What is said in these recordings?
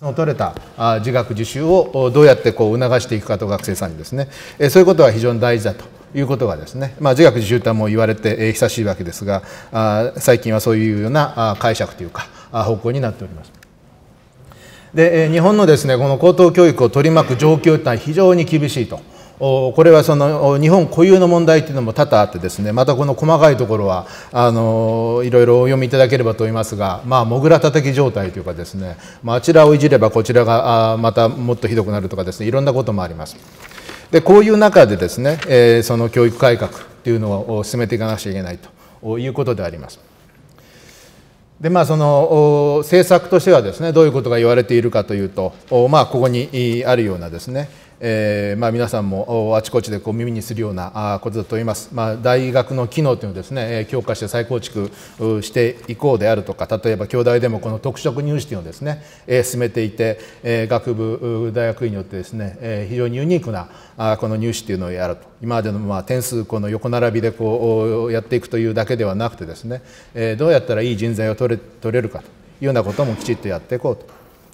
の取れた自学自習をどうやってこう促していくかと学生さんにですねそういうことは非常に大事だということがですね、まあ、自学自習とはもう言われて久しいわけですが最近はそういうような解釈というか方向になっております。で日本のですねこの高等教育を取り巻く状況というのは非常に厳しいと。これはその日本固有の問題というのも多々あってですねまたこの細かいところはあのいろいろお読みいただければと思いますがまあもぐらたたき状態というかですね、まあ、あちらをいじればこちらがまたもっとひどくなるとかですねいろんなこともあります。でこういう中でですね、えその教育改革というのを進めていかなくちゃいけないということであります。でまあ、その政策としてはですねどういうことが言われているかというと、まあ、ここにあるようなですねえーまあ、皆さんもあちこちでこう耳にするようなことだと思います、まあ、大学の機能というのをです、ね、強化して再構築していこうであるとか例えば京大でもこの特色入試というのをですね、進めていて学部大学院によってです、ね、非常にユニークなこの入試というのをやると今までのまあ点数この横並びでこうやっていくというだけではなくてです、ね、どうやったらいい人材を取れ取れるかというようなこともきちっとやっていこうと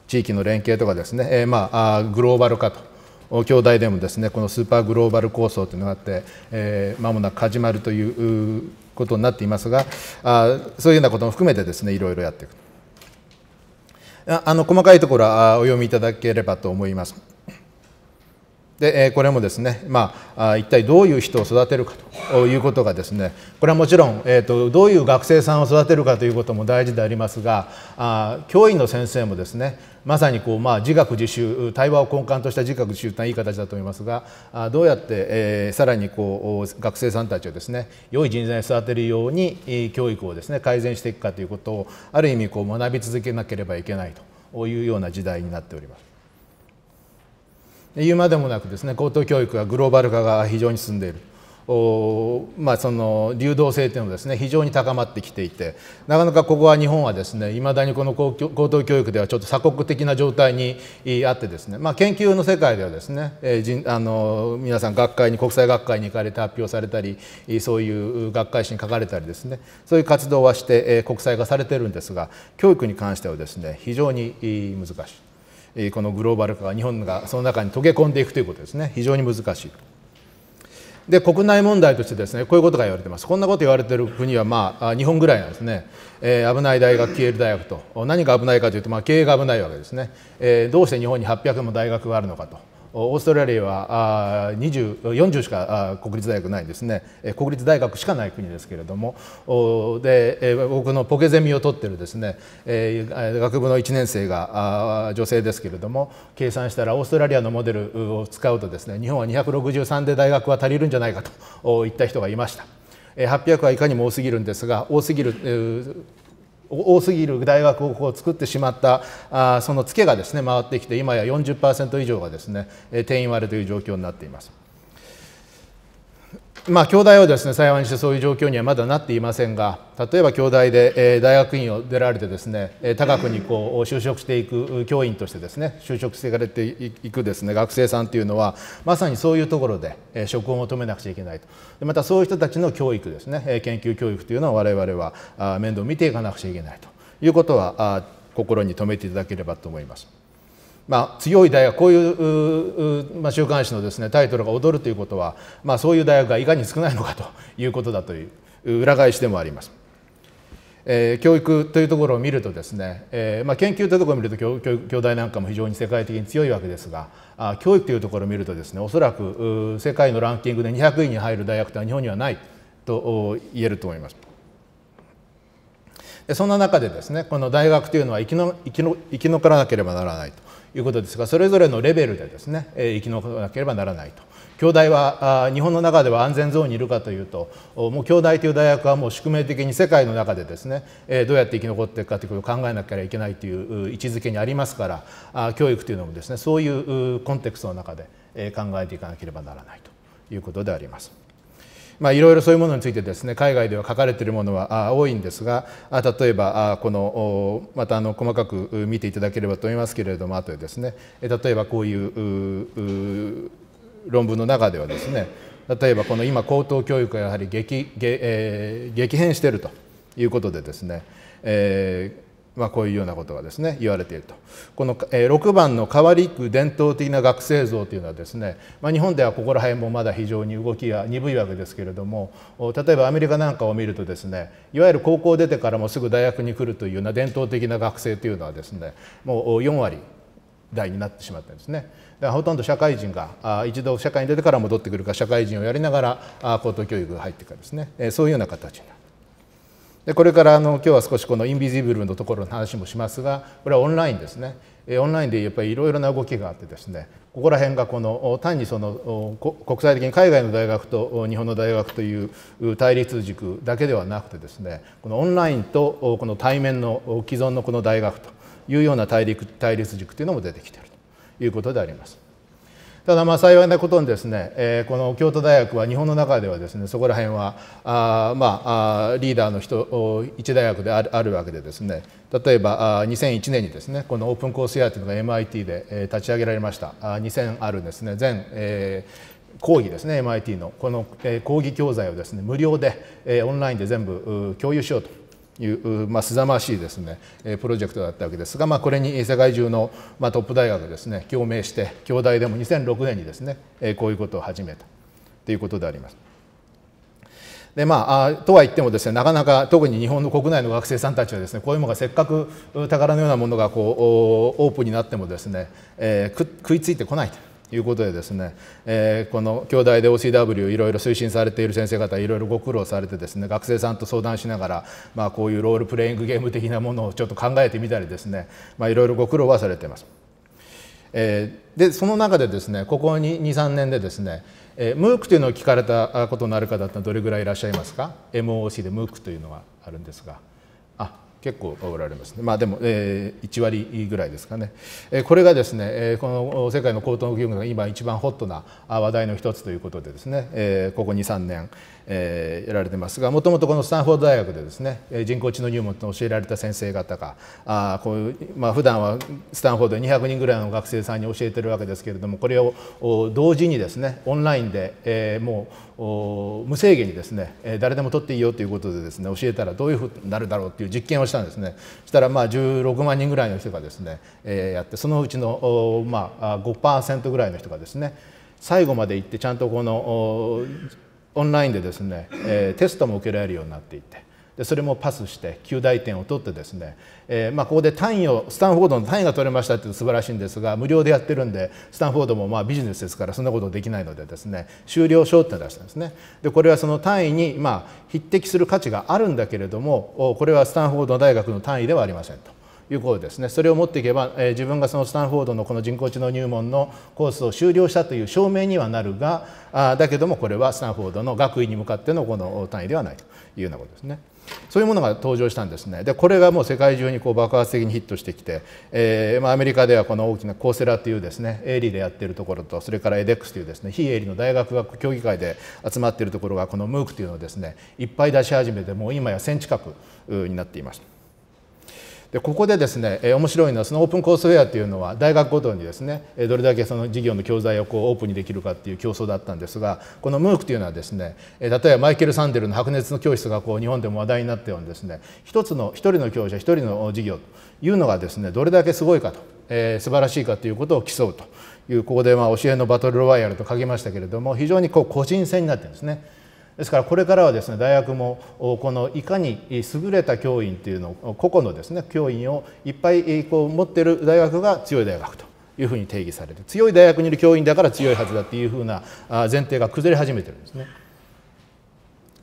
地域の連携とかですね、まあ、グローバル化と。兄弟でもですねこのスーパーグローバル構想というのがあってま、えー、もなく始まるということになっていますがあそういうようなことも含めてですねいろいろやっていくあの細かいところはお読みいただければと思います。でこれもですね、まあ、一体どういう人を育てるかということがですねこれはもちろん、えーと、どういう学生さんを育てるかということも大事でありますがあ教員の先生もですねまさにこう、まあ、自学自習対話を根幹とした自学自習というのはいい形だと思いますがあどうやって、えー、さらにこう学生さんたちをですね良い人材に育てるように教育をですね改善していくかということをある意味こう学び続けなければいけないというような時代になっております。言うまでもなくですね高等教育がグローバル化が非常に進んでいる。おまあ、その流動性というのもです、ね、非常に高まってきていてなかなかここは日本はですねいまだにこの高等教育ではちょっと鎖国的な状態にあってですね、まあ、研究の世界ではですね、えー、あの皆さん学会に国際学会に行かれて発表されたりそういう学会誌に書かれたりですねそういう活動はして、えー、国際化されてるんですが教育に関してはですね非常に難しい。このグローバル化が日本がその中に溶け込んでいくということですね非常に難しい。で国内問題としてですねこういうことが言われてますこんなこと言われてる国はまあ日本ぐらいなんですね、えー、危ない大学消える大学と何が危ないかというとまあ経営が危ないわけですね、えー、どうして日本に800も大学があるのかとオーストラリアは2 40しか国立大学ないんですね国立大学しかない国ですけれどもで僕のポケゼミを取ってるですね学部の1年生が女性ですけれども計算したらオーストラリアのモデルを使うとですね日本は263で大学は足りるんじゃないかと言った人がいました。800はいかにも多すぎるんですが多すぎる多すぎる大学をこう作ってしまったあそのツケがですね回ってきて今や40%以上がですね定員割れという状況になっています。まあ、京大はですね幸いにしてそういう状況にはまだなっていませんが例えば京大で、えー、大学院を出られてですね、え他学にこう就職していく教員としてですね就職していかれていくですね学生さんというのはまさにそういうところで、え職を求めなくちゃいけないとでまたそういう人たちの教育ですね、え研究教育というのは我々はあ面倒を見ていかなくちゃいけないということはあ心に留めていただければと思います。まあ、強い大学こういうまあ、週刊誌のです、ね、タイトルが踊るということは、まあ、そういう大学がいかに少ないのかということだという裏返しでもあります。えー、教育というところを見るとですね、えーまあ、研究というところを見ると教教大なんかも非常に世界的に強いわけですがあ教育というところを見るとですねおそらく世界のランキングで200位に入る大学というのは日本にはないと言えると思います。でそんな中でですねこの大学というのは生きの生きの生き残らなければならないということですがそれぞれのレベルでですね生き残らなければならないと。京大は日本の中では安全ゾーンにいるかというともう京大という大学はもう宿命的に世界の中でですねどうやって生き残っていくかということを考えなきゃいけないという位置づけにありますから教育というのもですねそういうコンテクストの中で考えていかなければならないということであります。まあ、いろいろそういうものについてですね海外では書かれているものは多いんですが例えばこのまたあの細かく見ていただければと思いますけれどもあとでですね例えばこういう論文の中ではですね例えばこの今高等教育がやはり激,、えー、激変しているということでですね、えーまあ、こういうようなことがですね言われているとこの6番の変わりく伝統的な学生像というのはですね、まあ、日本ではここら辺もまだ非常に動きが鈍いわけですけれども例えばアメリカなんかを見るとですねいわゆる高校出てからもすぐ大学に来るというような伝統的な学生というのはですねもう4割台になってしまったんですね。ほとんど社会人が一度社会に出てから戻ってくるか社会人をやりながら高等教育が入ってからですねそういうような形になる。でこれからあの今日は少しこのインビジブルのところの話もしますがこれはオンラインですねオンラインでやっぱりいろいろな動きがあってですねここら辺がこの単にその国際的に海外の大学と日本の大学という対立軸だけではなくてですねこのオンラインとこの対面の既存のこの大学というような対立軸というのも出てきているということであります。ただまあ幸いなことにですね、えー、この京都大学は日本の中ではですねそこら辺はあ、まあ、あリーダーの人一大学であるあるわけでですね例えばあ2001年にですねこのオープンコースエアというのが MIT で、え立ち上げられましたあ2000あるんですね全、えー講義ですね MIT のこの講義教材をですね無料でオンラインで全部共有しようという、まあ、すざましいですねプロジェクトだったわけですが、まあ、これに世界中の、まあ、トップ大学ですね共鳴して京大でも2006年にですねこういうことを始めたということであります。でまあ、とはいってもですねなかなか特に日本の国内の学生さんたちはですねこういうものがせっかく宝のようなものがこうオープンになってもですね、えー、食いついてこないということでですね、えー、この京大で OCW いろいろ推進されている先生方いろいろご苦労されてですね学生さんと相談しながら、まあ、こういうロールプレイングゲーム的なものをちょっと考えてみたりですね、まあ、いろいろご苦労はされています。えー、でその中でですねここ23年でですね、えー、ムークというのを聞かれたことのある方ってどれぐらいいらっしゃいますか MOC でムークというのがあるんですが。結構おられます、ね、まあ、でも、えー、1割ぐらいですかね、えー、これがですね、えー、この世界の高等教育が今一番ホットな話題の一つということでですね、えー、ここ23年、えー、やられてますがもともとこのスタンフォード大学でですね人工知能入門と教えられた先生方があこういう、まあ、普段はスタンフォードで200人ぐらいの学生さんに教えてるわけですけれどもこれを同時にですねオンラインで、えー、もう無制限にですね誰でも取っていいよということでですね教えたらどういうふうになるだろうという実験をしたんですねしたらまあ16万人ぐらいの人がですね、えやってそのうちの、まあ、5%ぐらいの人がですね最後まで行ってちゃんとこのオンラインでですね、えー、テストも受けられるようになっていてでそれもパスして9大点を取ってですね、えー、まあ、ここで単位をスタンフォードの単位が取れましたっていう素晴らしいんですが無料でやってるんでスタンフォードもまあビジネスですからそんなことできないのでですね修了証って出したんですねでこれはその単位にま匹敵する価値があるんだけれどもこれはスタンフォード大学の単位ではありませんと。いうことですねそれを持っていけば、えー、自分がそのスタンフォードのこの人工知能入門のコースを終了したという証明にはなるがあだけどもこれはスタンフォードの学位に向かってのこの単位ではないというようなことですね。そういうものが登場したんですねでこれがもう世界中にこう爆発的にヒットしてきて、えーまあ、アメリカではこの大きなコーセラというですね営利でやってるところとそれからエデックスというですね非営利の大学が協議会で集まっているところがこのムークというのをですねいっぱい出し始めてもう今や1000近くになっていました。でここでですね、えー、面白いのはそのオープンコースウェアっていうのは大学ごとにですねどれだけその授業の教材をこうオープンにできるかっていう競争だったんですがこのムークというのはですね例えばマイケル・サンデルの白熱の教室がこう日本でも話題になったようにですね一つの一人の教師1一人の授業というのがですねどれだけすごいかと、えー、素晴らしいかということを競うというここでまあ教えのバトルロワイヤルと書きましたけれども非常にこう個人戦になってるんですね。ですからこれからはですね大学もこのいかに優れた教員というのを個々のですね教員をいっぱいこう持っている大学が強い大学というふうに定義されて強い大学にいる教員だから強いはずだというふうな前提が崩れ始めてるんですね。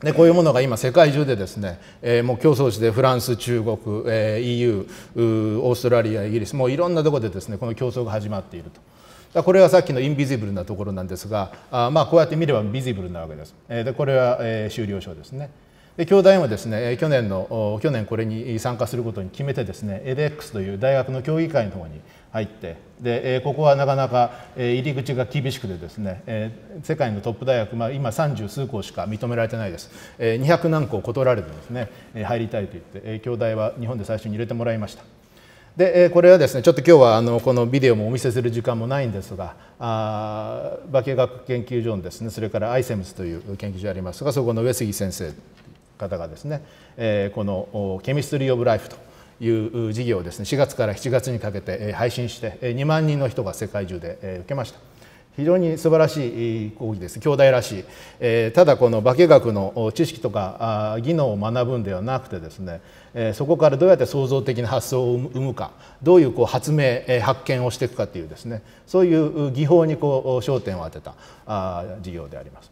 でこういうものが今世界中でですね、えー、もう競争地でフランス中国、えー、EU オーストラリアイギリスもういろんなとこでですねこの競争が始まっていると。だこれはさっきのインビジブルなところなんですがあまあこうやって見ればビジブルなわけです。えでこれは、えー、修了証ですね。で教団はですね去年の去年これに参加することに決めてですね edX という大学の協議会の方に入ってでここはなかなか入り口が厳しくてですね世界のトップ大学、まあ、今三十数校しか認められてないです200何校断られてですね入りたいと言って教大は日本で最初に入れてもらいました。でこれはですねちょっと今日はあのこのビデオもお見せする時間もないんですがあ化学研究所のですねそれからアイセムスという研究所ありますがそこの上杉先生方がですね、えー、この「ケミストリー・オブ・ライフ」という事業をですね4月から7月にかけて配信して2万人の人が世界中で受けました。非常に素晴らしい講義です。兄弟らしい。えー、ただこの化学の知識とか技能を学ぶんではなくてですね、えー、そこからどうやって創造的な発想を生むか、どういうこう発明、えー、発見をしていくかというですね、そういう技法にこう焦点を当てたあ授業であります。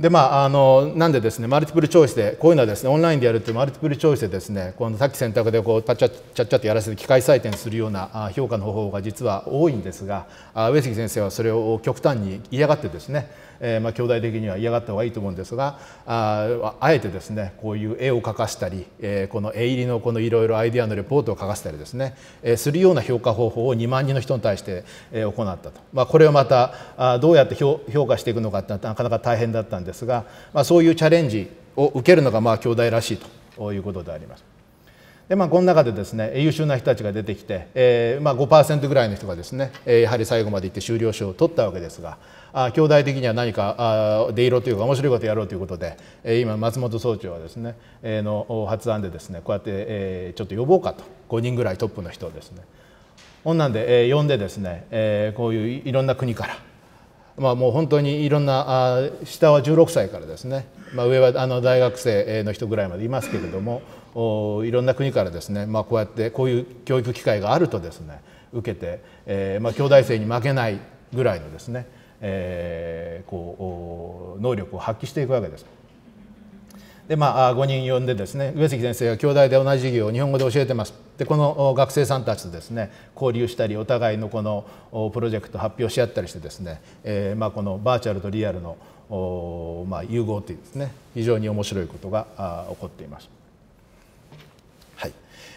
でまあ、あのなんでですねマルティプルチョイスでこういうのはですねオンラインでやるというマルティプルチョイスでですねこのさっき選択でこうパチャちゃっちゃっとやらせて機械採点するような評価の方法が実は多いんですが上杉先生はそれを極端に嫌がってですねえー、まあ、兄弟的には嫌がった方がいいと思うんですがああえてですねこういう絵を描かせたり、えー、この絵入りのこのいろいろアイデアのレポートを書かせたりですね、えー、するような評価方法を2万人の人に対して、え行ったと、まあ、これをまたあどうやって評価していくのかってなかなか大変だったんですが、まあ、そういうチャレンジを受けるのがまあ兄弟らしいということであります。でまあ、この中でですね優秀な人たちが出てきて、えーまあ5、ぐらいの人がですねやはり最後まで行って修了証を取ったわけですがあ兄弟的には何か出色というか面白いことやろうということで今松本総長はですねの発案でですねこうやって、えちょっと呼ぼうかと5人ぐらいトップの人をですねこんなんで、え呼んでですね、えこういういろんな国から。まあ、もう本当にいろんなあ下は16歳からですね、まあ、上はあの大学生の人ぐらいまでいますけれどもおいろんな国からですね、まあ、こうやってこういう教育機会があるとですね受けて、えーまあ、兄弟生に負けないぐらいのですね、えー、こうお能力を発揮していくわけです。でまあ、5人呼んでですね上杉先生が兄弟で同じ授業を日本語で教えてますでこの学生さんたちとですね交流したりお互いのこのプロジェクト発表し合ったりしてですね、えーまあ、このバーチャルとリアルの、まあ、融合というですね非常に面白いことが起こっています。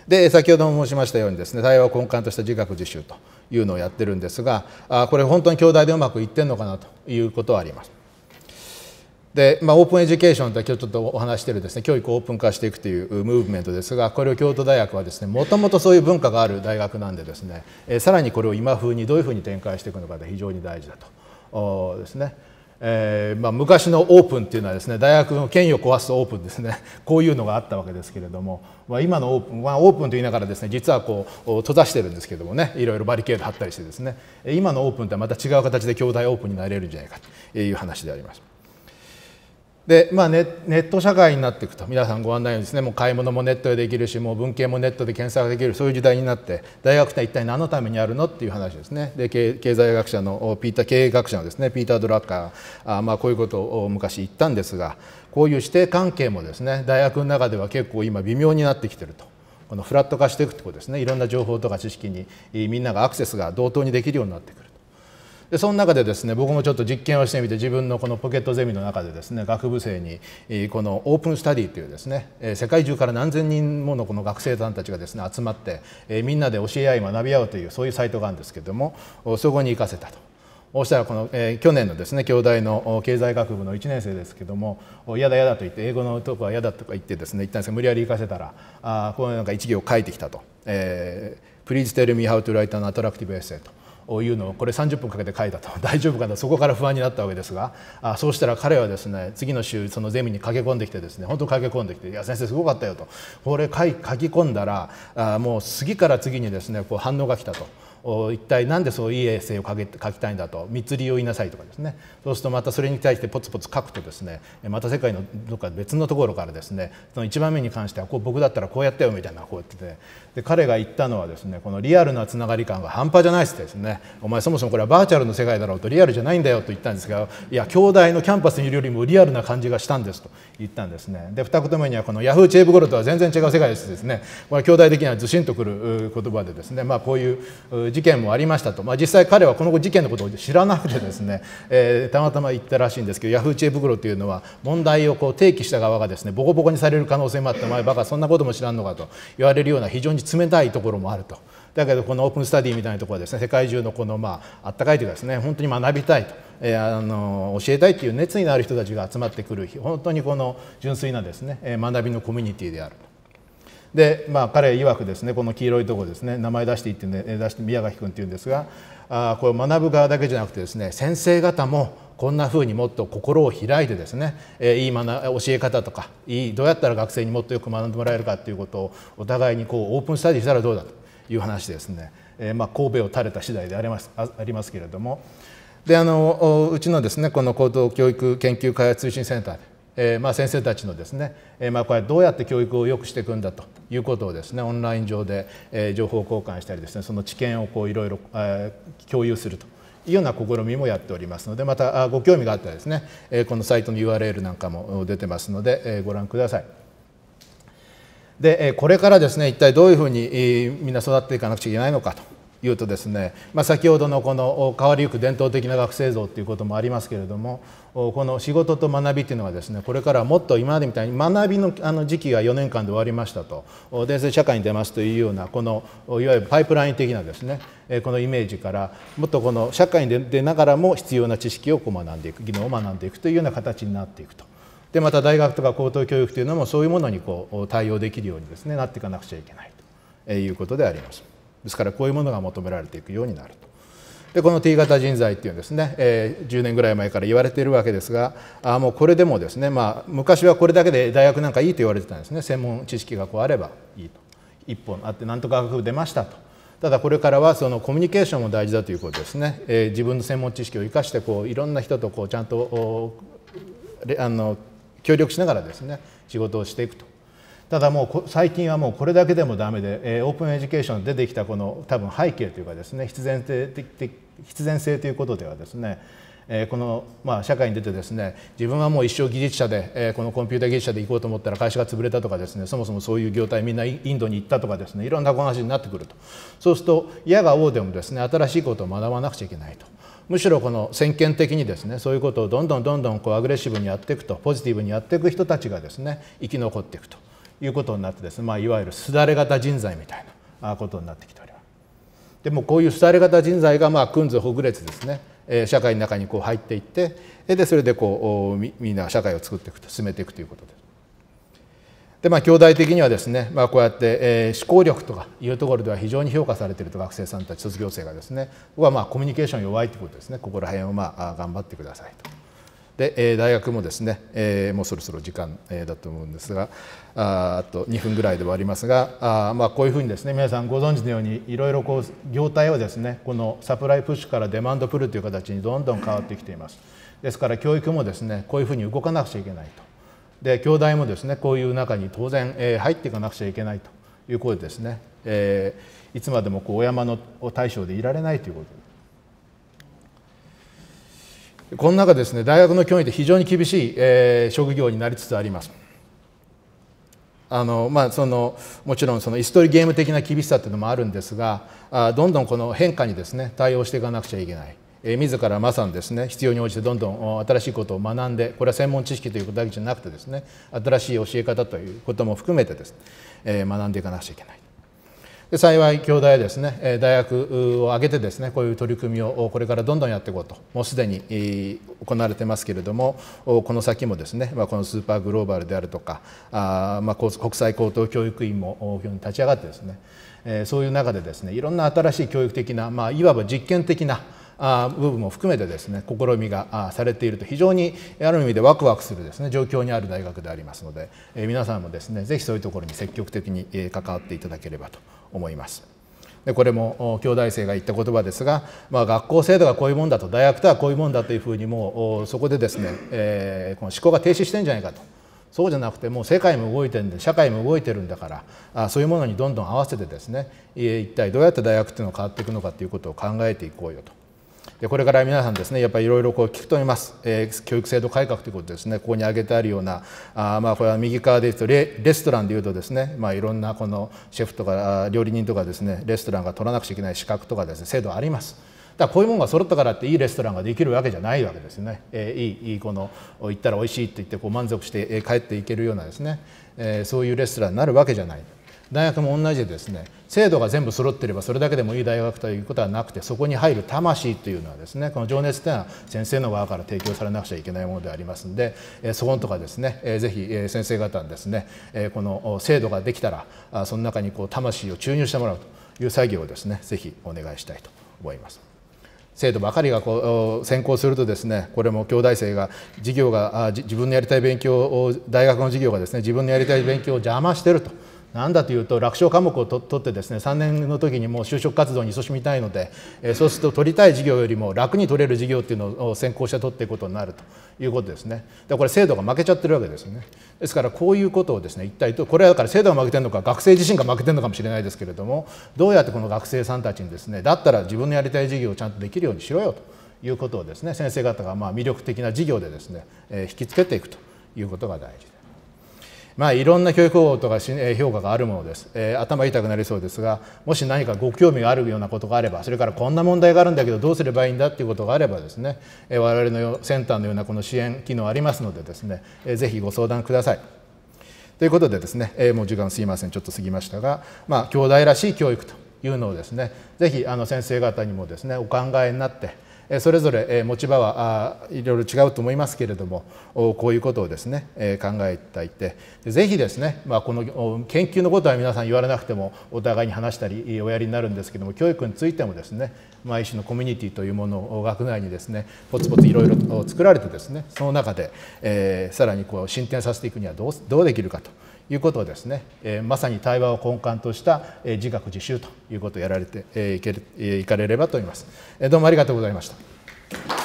で先ほども申しましたようにですね対話を根幹とした自学自習というのをやってるんですがあこれ本当に兄弟でうまくいってんのかなということはあります。でまあ、オープンエデュケーションとは今日ちょっとお話してるですね教育をオープン化していくというムーブメントですがこれを京都大学はですねもともとそういう文化がある大学なんでですねえさらにこれを今風にどういうふうに展開していくのかが非常に大事だとですね。えーまあ、昔のオープンっていうのはですね大学の権威を壊すオープンですね こういうのがあったわけですけれども、まあ、今のオープンは、まあ、オープンと言いながらですね実はこう閉ざしてるんですけどもねいろいろバリケード張ったりしてですね今のオープンとはまた違う形で兄弟オープンになれるんじゃないかという話であります。でまあネ、ネット社会になっていくと皆さんご案内のですねもう買い物もネットでできるしもう文献もネットで検索できるそういう時代になって大学って一体何のためにあるのっていう話ですねで経済学者のピーター経営学者のですねピーター・ドラッカーあ、まあ、こういうことを昔言ったんですがこういう師弟関係もですね大学の中では結構今微妙になってきてると。このフラット化していくってことですねいろんな情報とか知識にみんながアクセスが同等にできるようになってくる。でその中でですね僕もちょっと実験をしてみて自分のこのポケットゼミの中でですね学部生にこのオープンスタディというですね世界中から何千人ものこの学生さんたちがですね集まってみんなで教え合い学び合うというそういうサイトがあるんですけどもそこに行かせたと。そしたらこの、えー、去年のですね京大の経済学部の1年生ですけども嫌だ嫌だと言って英語のとこは嫌だとか言ってですね言ったんですが無理やり行かせたらあこういうなんか一行書いてきたと、えー、Please tell me how to write an attractive essay というのをこれ30分かけて書いたと 大丈夫かなそこから不安になったわけですがあそうしたら彼はですね次の週そのゼミに駆け込んできてですね本当駆け込んできて「いや先生すごかったよ」とこれ書き込んだらあもう次から次にですねこう反応が来たと。一体んでそういい衛星を書きたいんだと密理を言いなさいとかですねそうするとまたそれに対してポツポツ書くとですねまた世界のどっか別のところからですねその1番目に関してはこう僕だったらこうやったよみたいなこうやってて、ね、で彼が言ったのはですねこのリアルなつながり感が半端じゃないってですねお前そもそもこれはバーチャルの世界だろうとリアルじゃないんだよと言ったんですがいや兄弟のキャンパスにいるよりもリアルな感じがしたんですと言ったんですねで2言目にはこのヤフーチェーブゴロとは全然違う世界ですですねこれ兄弟的にはずしんとくる言葉でですねまあこういう事件もありましたと、まあ、実際彼はこの事件のことを知らなくてですね、えー、たまたま言ったらしいんですけどヤフー知恵袋というのは問題をこう提起した側がですねボコボコにされる可能性もあってお前バカそんなことも知らんのかと言われるような非常に冷たいところもあると。だけどこのオープンスタディみたいなところはですね世界中のこのまああったかいというかですね本当に学びたいと、えー、あの教えたいという熱意のある人たちが集まってくる本当にこの純粋なですね学びのコミュニティであると。で、まあ、彼曰くですねこの黄色いとこですね名前出していってね、で出して宮垣君っていうんですがあこれ学ぶ側だけじゃなくてですね先生方もこんなふうにもっと心を開いてですね、えー、いい学教え方とかいいどうやったら学生にもっとよく学んでもらえるかっていうことをお互いにこうオープンスタディしたらどうだという話ですね、えー、まあ、神戸を垂れた次第でありますありますけれどもであのうちのですねこの高等教育研究開発推進センターでえー、まあ、先生たちのですね、えー、まあ、これどうやって教育を良くしていくんだということをですねオンライン上で、え情報交換したりですねその知見をこういろいろ、え共有すると。いうような試みもやっておりますのでまたご興味があったらですねこのサイトの URL なんかも出てますのでご覧ください。でこれからですね一体どういうふうにみんな育っていかなくちゃいけないのかというとですね、まあ、先ほどのこの変わりゆく伝統的な学生像ということもありますけれどもこの仕事と学びというのはですねこれからもっと今までみたいに学びのあの時期が4年間で終わりましたと伝説社会に出ますというようなこのいわゆるパイプライン的なですねこのイメージからもっとこの社会に出ながらも必要な知識をこう学んでいく技能を学んでいくというような形になっていくと。でまた大学とか高等教育というのもそういうものにこう対応できるようにですねなっていかなくちゃいけないということであります。ですからこういうものが求められていくようになると。でこの T 型人材っていうんですね、えー、10年ぐらい前から言われているわけですがあもうこれでもですね、まあ、昔はこれだけで大学なんかいいと言われてたんですね専門知識がこうあればいいと一本あってなんとか学部出ましたとただこれからはそのコミュニケーションも大事だということですね、えー、自分の専門知識を生かしてこういろんな人とこうちゃんとあの協力しながらですね仕事をしていくとただもう最近はもうこれだけでもダメで、えー、オープンエデュケーション出てきたこの多分背景というかですね必然性必然性ということではですねえこの、まあ、社会に出てですね自分はもう一生技術者で、えこのコンピューター技術者で行こうと思ったら会社が潰れたとかですねそもそもそういう業態みんなインドに行ったとかですねいろんな話になってくるとそうすると嫌が王でもですね新しいことを学ばなくちゃいけないと。むしろこの先見的にですねそういうことをどんどんどんどんこうアグレッシブにやっていくとポジティブにやっていく人たちがですね生き残っていくということになってですね、まあ、いわゆるすだれ型人材みたいなことになってきております。でもこういうすだれ型人材がまあんずほぐれつですね、え社会の中にこう入っていってでそれでこうみんな社会を作っていくと進めていくということです。でまあ兄弟的にはですね、まあ、こうやって、えー、思考力とかいうところでは非常に評価されていると学生さんたち卒業生がですねはまあコミュニケーション弱いということですねここら辺をまあ頑張ってくださいと。で、え大学もですね、えもうそろそろ時間、えだと思うんですがああと2分ぐらいで終わりますがあ、まあ、こういうふうにですね皆さんご存知のようにいろいろこう業態はですねこのサプライプッシュからデマンドプルという形にどんどん変わってきていますですから教育もですねこういうふうに動かなくちゃいけないとで兄大もですねこういう中に当然、え入っていかなくちゃいけないということですね、えいつまでもこうお山の大将でいられないということこの中ですね大学の教員って非常に厳しい、えー、職業になりつつあります。あのまあ、そのもちろんその椅子取りゲーム的な厳しさっていうのもあるんですがあどんどんこの変化にですね対応していかなくちゃいけない、えー、自らまさにですね必要に応じてどんどん新しいことを学んでこれは専門知識ということだけじゃなくてですね新しい教え方ということも含めてですえー、学んでいかなくちゃいけない。で幸い、京大はですね、大学を挙げてですね、こういう取り組みをこれからどんどんやっていこうと、もうすでに行われてますけれども、この先もですね、まあ、このスーパーグローバルであるとか、あまあ、国際高等教育院も立ち上がってですね、そういう中でですね、いろんな新しい教育的な、まあ、いわば実験的な、部分も含めてですね試みがされていると非常にある意味でワクワクするですね状況にある大学でありますので皆さんもですねぜひそういうところに積極的に関わっていただければと思います。でこれも京大生が言った言葉ですが、まあ、学校制度がこういうもんだと大学とはこういうもんだというふうにもうそこでですね、えー、この思考が停止してんじゃないかとそうじゃなくてもう世界も動いてるんで社会も動いてるんだからあそういうものにどんどん合わせてですね一体どうやって大学っていうのは変わっていくのかということを考えていこうよと。でこれから皆さんですねやっぱりいろいろこう聞くと思います、えー、教育制度改革ということですねここに挙げてあるようなあまあこれは右側で言うとレレストランで言うとですねまあいろんなこのシェフとか料理人とかですねレストランが取らなくちゃいけない資格とかですね制度あります。だこういうものが揃ったからっていいレストランができるわけじゃないわけですね、えー、いいいいこの行ったらおいしいって言ってこう満足して帰っていけるようなですね、えー、そういうレストランになるわけじゃない。大学も同じでですね制度が全部揃っていればそれだけでもいい大学ということはなくてそこに入る魂というのはですねこの情熱というのは先生の側から提供されなくちゃいけないものでありますんでそこのとかですね是非先生方にですねこの制度ができたらその中にこう魂を注入してもらうという作業をですねぜひお願いしたいと思います。制度ばかりがこう先行するとですねこれも京大生が授業が自分のやりたい勉強を大学の授業がですね自分のやりたい勉強を邪魔してるとなんだというと楽勝科目を取ってですね3年の時にもう就職活動に勤しみたいので、えそうすると取りたい事業よりも楽に取れる事業っていうのを先行して取っていくことになるということですねでこれ制度が負けちゃってるわけですねですからこういうことをですね一体とこれはだから制度が負けてるのか学生自身が負けてるのかもしれないですけれどもどうやってこの学生さんたちにですねだったら自分のやりたい事業をちゃんとできるようにしろよということをですね先生方がま魅力的な授業でですね、え引きつけていくということが大事です。まあ、いろんな教育方法とか評価があるものです、えー、頭痛くなりそうですがもし何かご興味があるようなことがあればそれからこんな問題があるんだけどどうすればいいんだっていうことがあればですね、えれ我々のセンターのようなこの支援機能ありますのでですね、えぜひご相談ください。ということでですね、えもう時間すいませんちょっと過ぎましたが、まあ、兄弟らしい教育というのをですねぜひあの先生方にもですねお考えになってそれぞれ持ち場はいろいろ違うと思いますけれどもこういうことをですね考えていてぜひですね、まあ、この研究のことは皆さん言われなくてもお互いに話したりおやりになるんですけども教育についてもですね、まあ、のコミュニティというものを学内にですねポツポツいろいろと作られてですねその中で、えー、さらにこう進展させていくにはどうどうできるかということをですね、えー、まさに対話を根幹とした、えー、自学自習ということをやられて、えー、いけえー、いかれればと思います、えー、どうもありがとうございました